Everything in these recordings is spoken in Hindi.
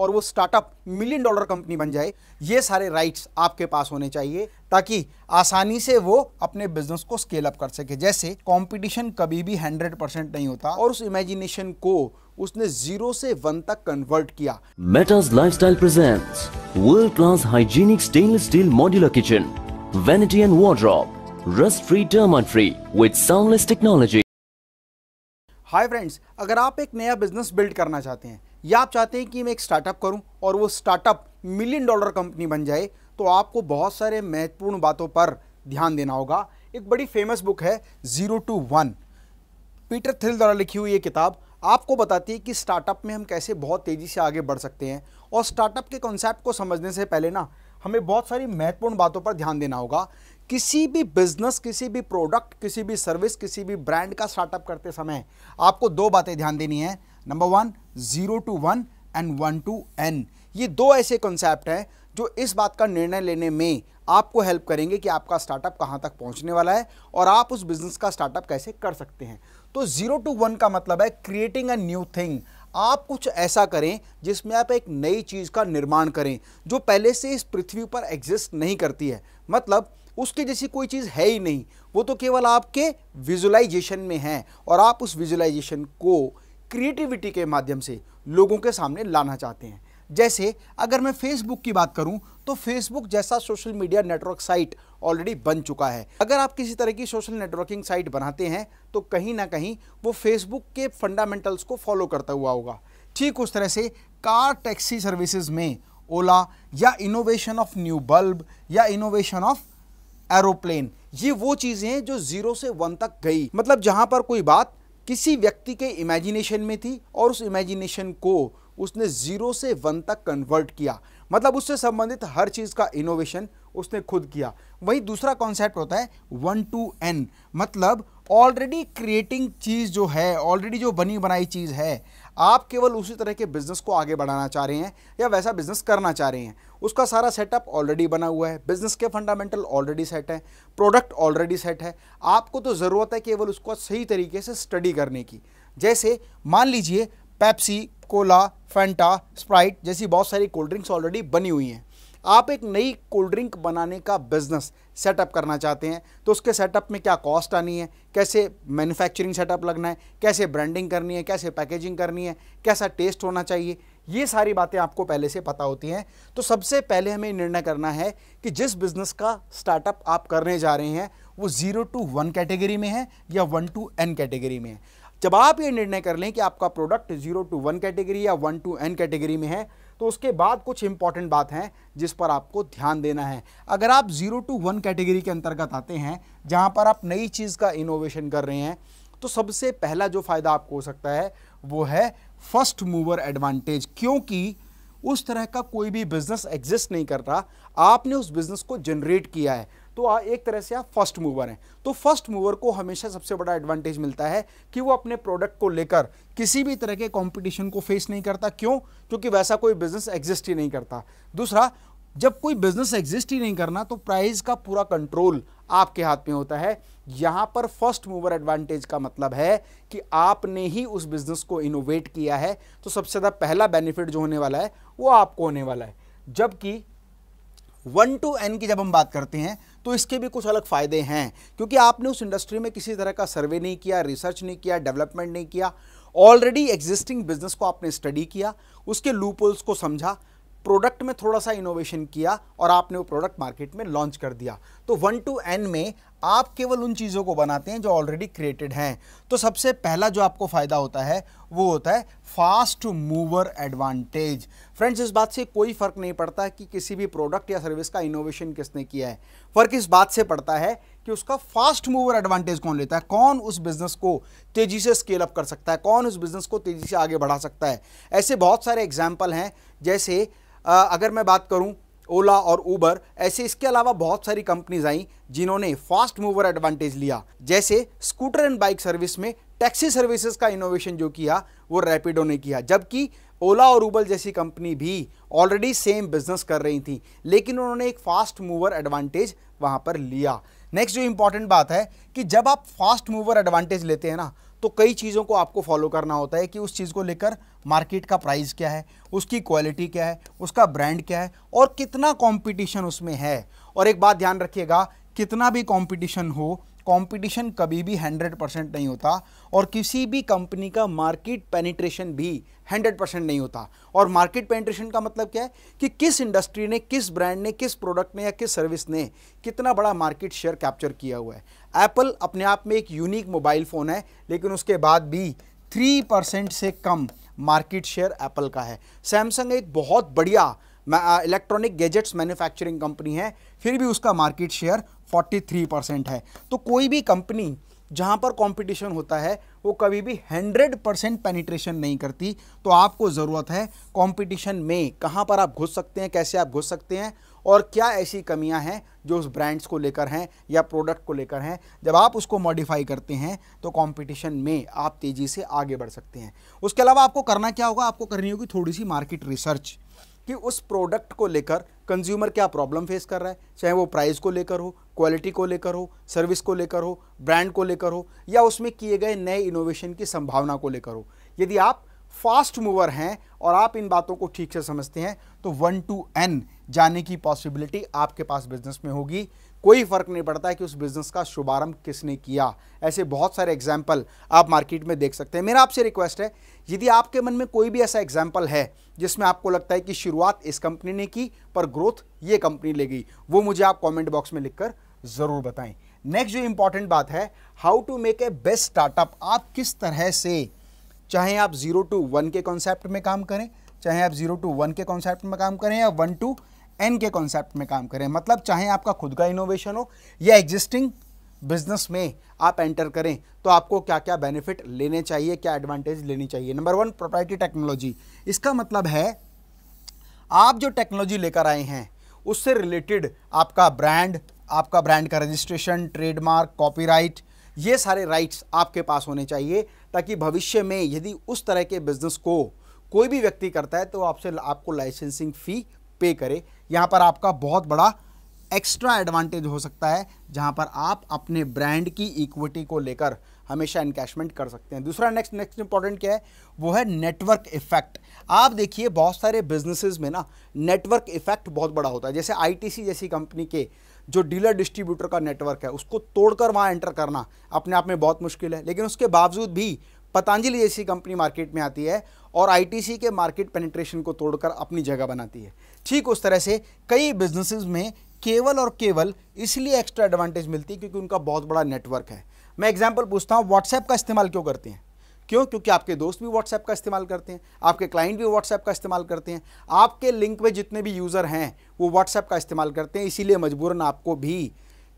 और वो स्टार्टअप मिलियन डॉलर कंपनी बन जाए ये सारे राइट्स आपके पास होने चाहिए ताकि आसानी से वो अपने बिजनेस को स्केल अप कर सके जैसे कंपटीशन कभी भी 100 परसेंट नहीं होता और उस इमेजिनेशन को उसने जीरो से वन तक कन्वर्ट किया मेटाज lifestyle presents world class hygienic stainless steel modular kitchen vanity and wardrobe rust free term free with soundless technology hi friends अगर आप एक नया बिजनेस बिल्ड करना चाहते हैं या आप चाहते हैं कि मैं एक स्टार्टअप करूं और वो स्टार्टअप मिलियन डॉलर कंपनी बन जाए तो आपको बहुत सारे महत्वपूर्ण बातों पर ध्यान देना होगा एक बड़ी फेमस बुक है zero to one Peter Thiel द्वारा लिखी हुई ये किताब आपको बताती है कि स्टार्टअप में हम कैसे बहुत तेज़ी से आगे बढ़ सकते हैं और स्टार्टअप के कॉन्सेप्ट को समझने से पहले ना हमें बहुत सारी महत्वपूर्ण बातों पर ध्यान देना होगा किसी भी बिजनेस किसी भी प्रोडक्ट किसी भी सर्विस किसी भी ब्रांड का स्टार्टअप करते समय आपको दो बातें ध्यान देनी है number one zero to one and one to N ये दो ऐसे कॉन्सेप्ट हैं जो इस बात का निर्णय लेने में आपको हेल्प करेंगे कि आपका स्टार्टअप कहाँ तक पहुँचने वाला है और आप उस बिज़नेस का स्टार्टअप कैसे कर सकते हैं तो ज़ीरो टू वन का मतलब है क्रिएटिंग अ न्यू थिंग आप कुछ ऐसा करें जिसमें आप एक नई चीज़ का निर्माण करें जो पहले से इस पृथ्वी पर एग्जिस्ट नहीं करती है मतलब उसके जैसी कोई चीज़ है ही नहीं वो तो केवल आपके विजुलाइजेशन में है और आप उस विजुलाइजेशन को क्रिएटिविटी के माध्यम से लोगों के सामने लाना चाहते हैं जैसे अगर मैं फेसबुक की बात करूं तो फेसबुक जैसा social media network site already बन चुका है अगर आप किसी तरह की सोशल नेटवर्किंग साइट बनाते हैं तो कहीं ना कहीं वो फेसबुक के फंडामेंटल्स को फॉलो करता हुआ होगा ठीक उस तरह से कार टैक्सी सर्विसेज में ओला या इनोवेशन ऑफ न्यू बल्ब या इनोवेशन ऑफ एरोप्लेन ये वो चीज़ें हैं जो ज़ीरो से वन तक गई मतलब जहाँ पर कोई बात किसी व्यक्ति के इमेजिनेशन में थी और उस इमेजिनेशन को उसने ज़ीरो से वन तक कन्वर्ट किया मतलब उससे संबंधित हर चीज़ का इनोवेशन उसने खुद किया वही दूसरा कॉन्सेप्ट होता है वन टू एन मतलब ऑलरेडी क्रिएटिंग चीज़ जो है ऑलरेडी जो बनी बनाई चीज़ है आप केवल उसी तरह के बिज़नेस को आगे बढ़ाना चाह रहे हैं या वैसा बिज़नेस करना चाह रहे हैं उसका सारा सेटअप ऑलरेडी बना हुआ है बिज़नेस के फंडामेंटल ऑलरेडी सेट है प्रोडक्ट ऑलरेडी सेट है आपको तो ज़रूरत है केवल उसको सही तरीके से स्टडी करने की जैसे मान लीजिए पैप्सी कोला फेंटा स्प्राइट जैसी बहुत सारी कोल्ड ड्रिंक्स ऑलरेडी बनी हुई हैं आप एक नई कोल्ड ड्रिंक बनाने का बिज़नेस सेटअप करना चाहते हैं तो उसके सेटअप में क्या कॉस्ट आनी है कैसे मैन्युफैक्चरिंग सेटअप लगना है कैसे ब्रांडिंग करनी है कैसे पैकेजिंग करनी है कैसा टेस्ट होना चाहिए ये सारी बातें आपको पहले से पता होती हैं तो सबसे पहले हमें निर्णय करना है कि जिस बिज़नेस का स्टार्टअप आप करने जा रहे हैं वो ज़ीरो टू वन कैटेगरी में है या वन टू एन कैटेगरी में है जब आप ये निर्णय कर लें कि आपका product zero to one category या वन टू एन कैटेगरी में है तो उसके बाद कुछ इंपॉर्टेंट बात है जिस पर आपको ध्यान देना है अगर आप जीरो टू वन कैटेगरी के अंतर्गत आते हैं जहाँ पर आप नई चीज़ का इनोवेशन कर रहे हैं तो सबसे पहला जो फ़ायदा आपको हो सकता है वो है फर्स्ट मूवर एडवांटेज क्योंकि उस तरह का कोई भी बिजनेस एग्जिस्ट नहीं कर रहा आपने उस बिजनेस को जनरेट किया है तो आ, एक तरह से आप फर्स्ट मूवर हैं तो फर्स्ट मूवर को हमेशा सबसे बड़ा एडवांटेज मिलता है कि वो अपने प्रोडक्ट को लेकर किसी भी तरह के कंपटीशन को फेस नहीं करता क्यों क्योंकि वैसा कोई बिजनेस एग्जिस्ट ही नहीं करता दूसरा जब कोई बिजनेस एग्जिस्ट ही नहीं करना तो प्राइस का पूरा कंट्रोल आपके हाथ में होता है यहां पर फर्स्ट मूवर एडवांटेज का मतलब है कि आपने ही उस बिजनेस को इनोवेट किया है तो सबसे ज़्यादा पहला बेनिफिट जो होने वाला है वो आपको होने वाला है जबकि वन टू एन की जब हम बात करते हैं तो इसके भी कुछ अलग फ़ायदे हैं क्योंकि आपने उस इंडस्ट्री में किसी तरह का सर्वे नहीं किया रिसर्च नहीं किया डेवलपमेंट नहीं किया ऑलरेडी एग्जिस्टिंग बिजनेस को आपने स्टडी किया उसके लूपोल्स को समझा प्रोडक्ट में थोड़ा सा इनोवेशन किया और आपने वो प्रोडक्ट मार्केट में लॉन्च कर दिया तो वन टू एन में आप केवल उन चीज़ों को बनाते हैं जो ऑलरेडी क्रिएटेड हैं तो सबसे पहला जो आपको फ़ायदा होता है वो होता है फास्ट मूवर एडवांटेज फ्रेंड्स इस बात से कोई फ़र्क नहीं पड़ता कि किसी भी प्रोडक्ट या सर्विस का इनोवेशन किसने किया है फ़र्क इस बात से पड़ता है कि उसका फास्ट मूवर एडवांटेज कौन लेता है कौन उस बिज़नेस को तेज़ी से स्केल अप कर सकता है कौन उस बिज़नेस को तेज़ी से आगे बढ़ा सकता है ऐसे बहुत सारे एग्जाम्पल हैं जैसे अगर मैं बात करूँ ओला और ऊबर ऐसे इसके अलावा बहुत सारी कंपनीज आई जिन्होंने फास्ट मूवर एडवांटेज लिया जैसे स्कूटर एंड बाइक सर्विस में टैक्सी सर्विसेज का इनोवेशन जो किया वो रैपिडो ने किया जबकि ओला और ऊबर जैसी कंपनी भी ऑलरेडी सेम बिजनेस कर रही थी लेकिन उन्होंने एक फास्ट मूवर एडवांटेज वहाँ पर लिया नेक्स्ट जो इंपॉर्टेंट बात है कि जब आप फास्ट मूवर एडवांटेज लेते हैं ना तो कई चीज़ों को आपको फॉलो करना होता है कि उस चीज़ को लेकर मार्केट का प्राइस क्या है उसकी क्वालिटी क्या है उसका ब्रांड क्या है और कितना कंपटीशन उसमें है और एक बात ध्यान रखिएगा कितना भी कंपटीशन हो कंपटीशन कभी भी 100 परसेंट नहीं होता और किसी भी कंपनी का मार्केट पेनिट्रेशन भी 100 परसेंट नहीं होता और मार्केट पेनिट्रेशन का मतलब क्या है कि किस इंडस्ट्री ने किस ब्रांड ने किस प्रोडक्ट ने या किस सर्विस ने कितना बड़ा मार्केट शेयर कैप्चर किया हुआ है एप्पल अपने आप में एक यूनिक मोबाइल फ़ोन है लेकिन उसके बाद भी थ्री परसेंट से कम मार्केट शेयर एप्पल का है सैमसंग एक बहुत बढ़िया इलेक्ट्रॉनिक गैजेट्स मैन्युफैक्चरिंग कंपनी है फिर भी उसका मार्केट शेयर 43 परसेंट है तो कोई भी कंपनी जहाँ पर कंपटीशन होता है वो कभी भी 100 परसेंट पेनिट्रेशन नहीं करती तो आपको ज़रूरत है कंपटीशन में कहाँ पर आप घुस सकते हैं कैसे आप घुस सकते हैं और क्या ऐसी कमियां हैं जो उस ब्रांड्स को लेकर हैं या प्रोडक्ट को लेकर हैं जब आप उसको मॉडिफाई करते हैं तो कंपटीशन में आप तेज़ी से आगे बढ़ सकते हैं उसके अलावा आपको करना क्या होगा आपको करनी होगी थोड़ी सी मार्केट रिसर्च कि उस प्रोडक्ट को लेकर कंज्यूमर क्या प्रॉब्लम फेस कर रहा है चाहे वो प्राइस को लेकर हो क्वालिटी को लेकर हो सर्विस को लेकर हो ब्रांड को लेकर हो या उसमें किए गए नए इनोवेशन की संभावना को लेकर हो यदि आप फास्ट मूवर हैं और आप इन बातों को ठीक से समझते हैं तो वन टू एन जाने की पॉसिबिलिटी आपके पास बिजनेस में होगी कोई फ़र्क नहीं पड़ता है कि उस बिज़नेस का शुभारंभ किसने किया ऐसे बहुत सारे एग्जाम्पल आप मार्केट में देख सकते हैं मेरा आपसे रिक्वेस्ट है यदि आपके मन में कोई भी ऐसा एग्जाम्पल है जिसमें आपको लगता है कि शुरुआत इस कंपनी ने की पर ग्रोथ ये कंपनी ले गई वो मुझे आप कॉमेंट बॉक्स में लिखकर ज़रूर बताएं नेक्स्ट जो इंपॉर्टेंट बात है how to make a best startup आप किस तरह से चाहे आप जीरो टू वन के कॉन्सेप्ट में काम करें चाहे आप जीरो टू वन के कॉन्सेप्ट में काम करें या वन टू एन के कॉन्सेप्ट में काम करें मतलब चाहे आपका खुद का इनोवेशन हो या एग्जिस्टिंग बिजनेस में आप एंटर करें तो आपको क्या क्या बेनिफिट लेने चाहिए क्या एडवांटेज लेनी चाहिए नंबर वन प्रोपर्टी टेक्नोलॉजी इसका मतलब है आप जो टेक्नोलॉजी लेकर आए हैं उससे रिलेटेड आपका ब्रांड आपका ब्रांड का रजिस्ट्रेशन ट्रेडमार्क कॉपीराइट ये सारे राइट्स आपके पास होने चाहिए ताकि भविष्य में यदि उस तरह के बिजनेस को कोई भी व्यक्ति करता है तो आपसे आपको लाइसेंसिंग फ़ी पे करे यहाँ पर आपका बहुत बड़ा एक्स्ट्रा एडवांटेज हो सकता है जहाँ पर आप अपने ब्रांड की इक्विटी को लेकर हमेशा इनकेशमेंट कर सकते हैं दूसरा नेक्स्ट नेक्स्ट इंपॉर्टेंट क्या है वो है नेटवर्क इफेक्ट आप देखिए बहुत सारे बिजनेसेस में ना नेटवर्क इफेक्ट बहुत बड़ा होता है जैसे आईटीसी जैसी कंपनी के जो डीलर डिस्ट्रीब्यूटर का नेटवर्क है उसको तोड़कर वहाँ एंटर करना अपने आप में बहुत मुश्किल है लेकिन उसके बावजूद भी पतंजलि जैसी कंपनी मार्केट में आती है और आईटीसी के मार्केट पेनिट्रेशन को तोड़कर अपनी जगह बनाती है ठीक उस तरह से कई बिजनेसेस में केवल और केवल इसलिए एक्स्ट्रा एडवांटेज मिलती है क्योंकि उनका बहुत बड़ा नेटवर्क है मैं एग्जाम्पल पूछता हूँ व्हाट्सएप का इस्तेमाल क्यों करते हैं क्यों क्योंकि आपके दोस्त भी व्हाट्सएप का इस्तेमाल करते हैं आपके क्लाइंट भी व्हाट्सएप का इस्तेमाल करते हैं आपके लिंक में जितने भी यूज़र हैं वो व्हाट्सएप का इस्तेमाल करते हैं इसीलिए मजबूरन आपको भी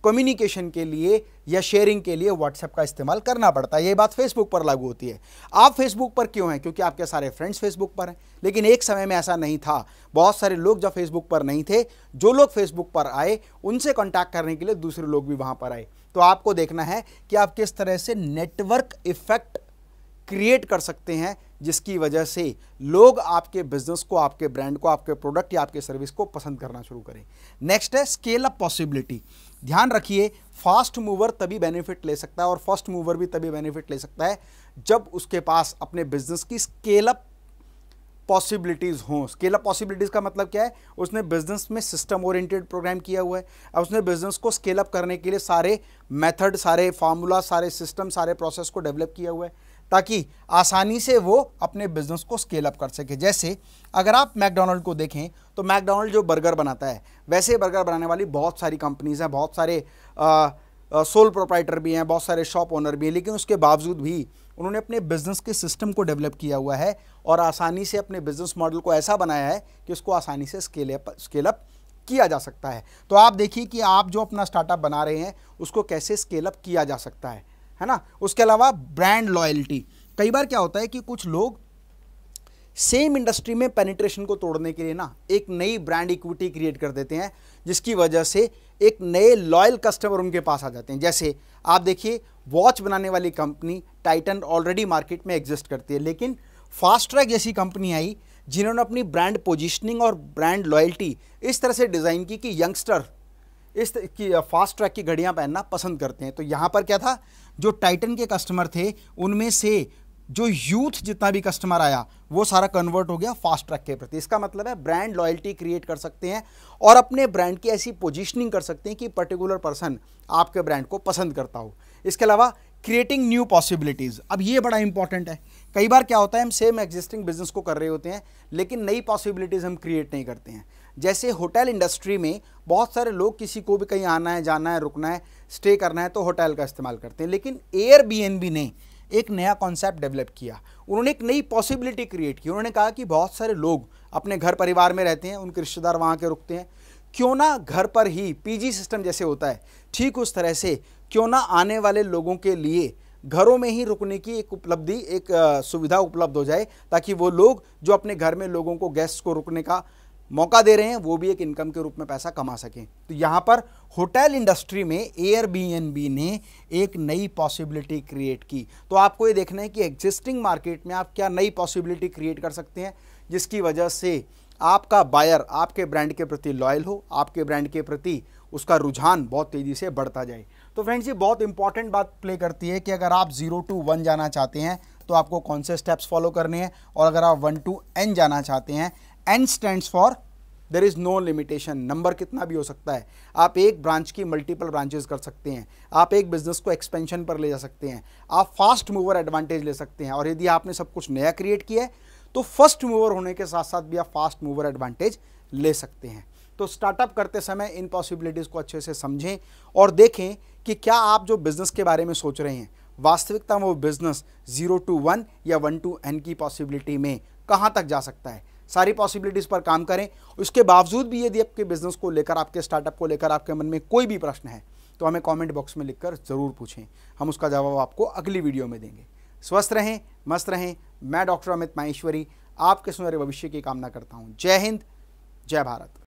कम्युनिकेशन के लिए या शेयरिंग के लिए व्हाट्सएप का इस्तेमाल करना पड़ता है ये बात फेसबुक पर लागू होती है आप फेसबुक पर क्यों हैं क्योंकि आपके सारे फ्रेंड्स फेसबुक पर हैं लेकिन एक समय में ऐसा नहीं था बहुत सारे लोग जब फेसबुक पर नहीं थे जो लोग फेसबुक पर आए उनसे कॉन्टैक्ट करने के लिए दूसरे लोग भी वहाँ पर आए तो आपको देखना है कि आप किस तरह से नेटवर्क इफेक्ट क्रिएट कर सकते हैं जिसकी वजह से लोग आपके बिजनेस को आपके ब्रांड को आपके प्रोडक्ट या आपके सर्विस को पसंद करना शुरू करें नेक्स्ट है स्केल अप पॉसिबिलिटी ध्यान रखिए फास्ट मूवर तभी बेनिफिट ले सकता है और फर्स्ट मूवर भी तभी बेनिफिट ले सकता है जब उसके पास अपने बिजनेस की स्केल अप पॉसिबिलिटीज़ हों स्केल अप पॉसिबिलिटीज़ का मतलब क्या है उसने बिजनेस में सिस्टम ओरिएंटेड प्रोग्राम किया हुआ है अब उसने बिजनेस को स्केल अप करने के लिए सारे मेथड सारे फार्मूला सारे सिस्टम सारे प्रोसेस को डेवलप किया हुआ है ताकि आसानी से वो अपने बिज़नेस को स्केल अप कर सके जैसे अगर आप मैकडोनल्ड को देखें तो मैकडोनल्ड जो बर्गर बनाता है वैसे बर्गर बनाने वाली बहुत सारी कंपनीज़ हैं बहुत सारे सोल प्रोप्राइटर भी हैं बहुत सारे शॉप ओनर भी हैं लेकिन उसके बावजूद भी उन्होंने अपने बिज़नेस के सिस्टम को डेवलप किया हुआ है और आसानी से अपने बिज़नेस मॉडल को ऐसा बनाया है कि उसको आसानी से स्केल अप स्केल अप किया जा सकता है तो आप देखिए कि आप जो अपना स्टार्टअप बना रहे हैं उसको कैसे स्केल अप किया जा सकता है है ना उसके अलावा ब्रांड लॉयल्टी कई बार क्या होता है कि कुछ लोग सेम इंडस्ट्री में पेनिट्रेशन को तोड़ने के लिए ना एक नई ब्रांड इक्विटी क्रिएट कर देते हैं जिसकी वजह से एक नए लॉयल कस्टमर उनके पास आ जाते हैं जैसे आप देखिए वॉच बनाने वाली कंपनी टाइटन ऑलरेडी मार्केट में एग्जिस्ट करती है लेकिन फास्ट ट्रैक जैसी कंपनी आई जिन्होंने अपनी ब्रांड पोजिशनिंग और ब्रांड लॉयल्टी इस तरह से डिज़ाइन की कि यंगस्टर इस की फास्ट ट्रैक की घड़ियाँ पहनना पसंद करते हैं तो यहाँ पर क्या था जो टाइटन के कस्टमर थे उनमें से जो यूथ जितना भी कस्टमर आया वो सारा कन्वर्ट हो गया फास्ट ट्रैक के प्रति इसका मतलब है ब्रांड लॉयल्टी क्रिएट कर सकते हैं और अपने ब्रांड की ऐसी पोजीशनिंग कर सकते हैं कि पर्टिकुलर पर्सन आपके ब्रांड को पसंद करता हो इसके अलावा क्रिएटिंग न्यू पॉसिबिलिटीज़ अब ये बड़ा इंपॉर्टेंट है कई बार क्या होता है हम सेम एग्जिस्टिंग बिजनेस को कर रहे होते हैं लेकिन नई पॉसिबिलिटीज़ हम क्रिएट नहीं करते हैं जैसे होटल इंडस्ट्री में बहुत सारे लोग किसी को भी कहीं आना है जाना है रुकना है स्टे करना है तो होटल का इस्तेमाल करते हैं लेकिन एयर ने एक नया कॉन्सेप्ट डेवलप किया उन्होंने एक नई पॉसिबिलिटी क्रिएट की उन्होंने कहा कि बहुत सारे लोग अपने घर परिवार में रहते हैं उनके रिश्तेदार वहाँ के रुकते हैं क्यों ना घर पर ही पीजी सिस्टम जैसे होता है ठीक उस तरह से क्यों ना आने वाले लोगों के लिए घरों में ही रुकने की एक उपलब्धि एक सुविधा उपलब्ध हो जाए ताकि वो लोग जो अपने घर में लोगों को गेस्ट को रुकने का मौका दे रहे हैं वो भी एक इनकम के रूप में पैसा कमा सकें तो यहाँ पर होटल इंडस्ट्री में एयर ने एक नई पॉसिबिलिटी क्रिएट की तो आपको ये देखना है कि एग्जिस्टिंग मार्केट में आप क्या नई पॉसिबिलिटी क्रिएट कर सकते हैं जिसकी वजह से आपका बायर आपके ब्रांड के प्रति लॉयल हो आपके ब्रांड के प्रति उसका रुझान बहुत तेज़ी से बढ़ता जाए तो फ्रेंड्स ये बहुत इंपॉर्टेंट बात प्ले करती है कि अगर आप जीरो टू वन जाना चाहते हैं तो आपको कौन से स्टेप्स फॉलो करने हैं और अगर आप वन टू एन जाना चाहते हैं N stands for there is no limitation number कितना भी हो सकता है आप एक ब्रांच की मल्टीपल ब्रांचेस कर सकते हैं आप एक बिजनेस को एक्सपेंशन पर ले जा सकते हैं आप फास्ट मूवर एडवांटेज ले सकते हैं और यदि आपने सब कुछ नया क्रिएट किया है तो फर्स्ट मूवर होने के साथ साथ भी आप फास्ट मूवर एडवांटेज ले सकते हैं तो स्टार्टअप करते समय इन पॉसिबिलिटीज़ को अच्छे से समझें और देखें कि क्या आप जो बिज़नेस के बारे में सोच रहे हैं वास्तविकता में वो बिज़नेस ज़ीरो टू वन या वन टू एन की पॉसिबिलिटी में कहाँ तक जा सकता है सारी पॉसिबिलिटीज़ पर काम करें उसके बावजूद भी यदि आपके बिज़नेस को लेकर आपके स्टार्टअप को लेकर आपके मन में कोई भी प्रश्न है तो हमें कमेंट बॉक्स में लिखकर ज़रूर पूछें हम उसका जवाब आपको अगली वीडियो में देंगे स्वस्थ रहें मस्त रहें मैं डॉक्टर अमित माहेश्वरी आपके सुनहरे भविष्य की कामना करता हूँ जय हिंद जय भारत